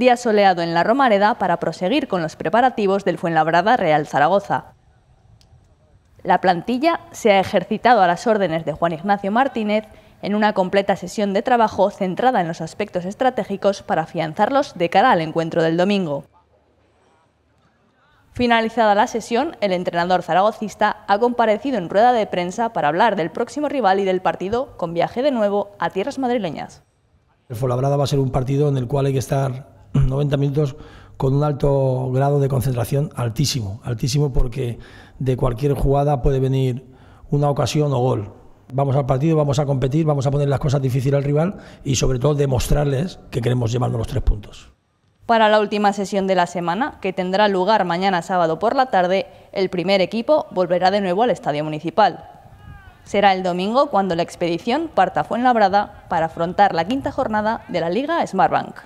día soleado en la Romareda para proseguir con los preparativos del Fuenlabrada Real Zaragoza. La plantilla se ha ejercitado a las órdenes de Juan Ignacio Martínez en una completa sesión de trabajo centrada en los aspectos estratégicos para afianzarlos de cara al encuentro del domingo. Finalizada la sesión, el entrenador zaragocista ha comparecido en rueda de prensa para hablar del próximo rival y del partido con viaje de nuevo a tierras madrileñas. El Fuenlabrada va a ser un partido en el cual hay que estar 90 minutos con un alto grado de concentración altísimo, altísimo porque de cualquier jugada puede venir una ocasión o gol. Vamos al partido, vamos a competir, vamos a poner las cosas difíciles al rival y sobre todo demostrarles que queremos llevarnos los tres puntos. Para la última sesión de la semana, que tendrá lugar mañana sábado por la tarde, el primer equipo volverá de nuevo al Estadio Municipal. Será el domingo cuando la expedición parta a Fuenlabrada para afrontar la quinta jornada de la Liga Smartbank.